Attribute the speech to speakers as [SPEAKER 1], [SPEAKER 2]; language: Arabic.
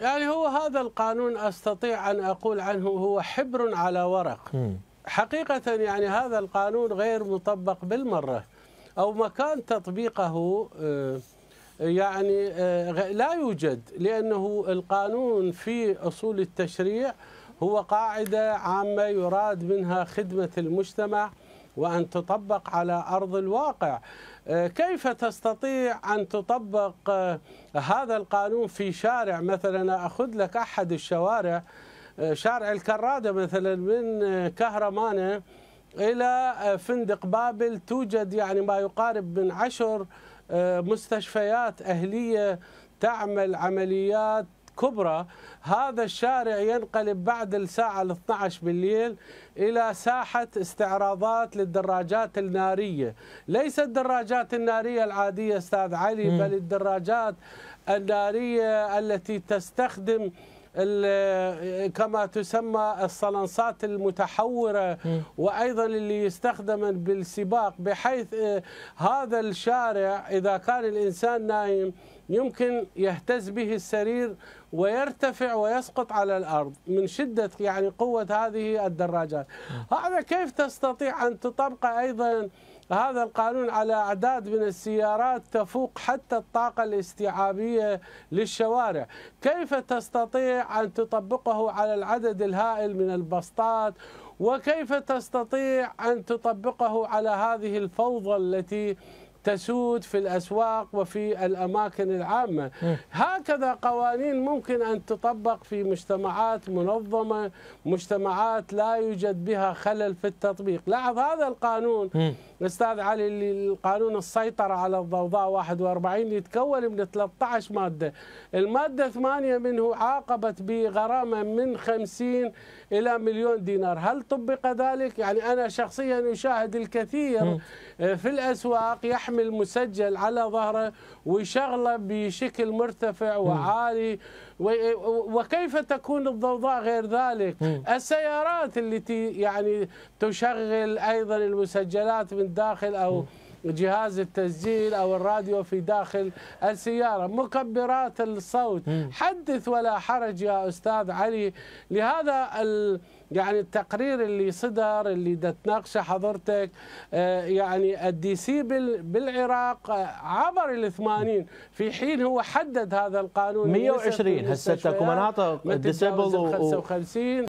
[SPEAKER 1] يعني هو هذا القانون استطيع ان اقول عنه هو حبر على ورق حقيقه يعني هذا القانون غير مطبق بالمره او مكان تطبيقه آه، يعني آه، لا يوجد لانه القانون في اصول التشريع هو قاعده عامه يراد منها خدمه المجتمع وأن تطبق على أرض الواقع آه، كيف تستطيع أن تطبق آه، هذا القانون في شارع مثلا أخذ لك أحد الشوارع آه، شارع الكرادة مثلا من كهرمانة إلى فندق بابل توجد يعني ما يقارب من عشر مستشفيات أهلية تعمل عمليات الكبرى هذا الشارع ينقلب بعد الساعة 12 بالليل إلى ساحة استعراضات للدراجات النارية ليس الدراجات النارية العادية أستاذ علي بل الدراجات النارية التي تستخدم كما تسمى الصلنصات المتحورة وأيضا اللي يستخدم بالسباق بحيث آه، هذا الشارع إذا كان الإنسان نايم يمكن يهتز به السرير ويرتفع ويسقط على الارض من شده يعني قوه هذه الدراجات. هذا كيف تستطيع ان تطبق ايضا هذا القانون على اعداد من السيارات تفوق حتى الطاقه الاستيعابيه للشوارع، كيف تستطيع ان تطبقه على العدد الهائل من البسطات وكيف تستطيع ان تطبقه على هذه الفوضى التي تسود في الأسواق وفي الأماكن العامة هكذا قوانين ممكن أن تطبق في مجتمعات منظمة مجتمعات لا يوجد بها خلل في التطبيق لاحظ هذا القانون الاستاذ علي اللي القانون السيطره على الضوضاء 41 يتكون من 13 ماده الماده 8 منه عاقبت بغرامه من 50 الى مليون دينار هل طبق ذلك يعني انا شخصيا اشاهد الكثير في الاسواق يحمل مسجل على ظهره ويشغله بشكل مرتفع وعالي وكيف تكون الضوضاء غير ذلك السيارات التي يعني تشغل ايضا المسجلات من داخل أو جهاز التسجيل او الراديو في داخل السياره، مكبرات الصوت، حدث ولا حرج يا استاذ علي لهذا ال يعني التقرير اللي صدر اللي تناقشه حضرتك آه، يعني الدي سي بالعراق آه، عبر ال 80 في حين هو حدد هذا القانون 120 هسه اكو مناطق ديسبل و 55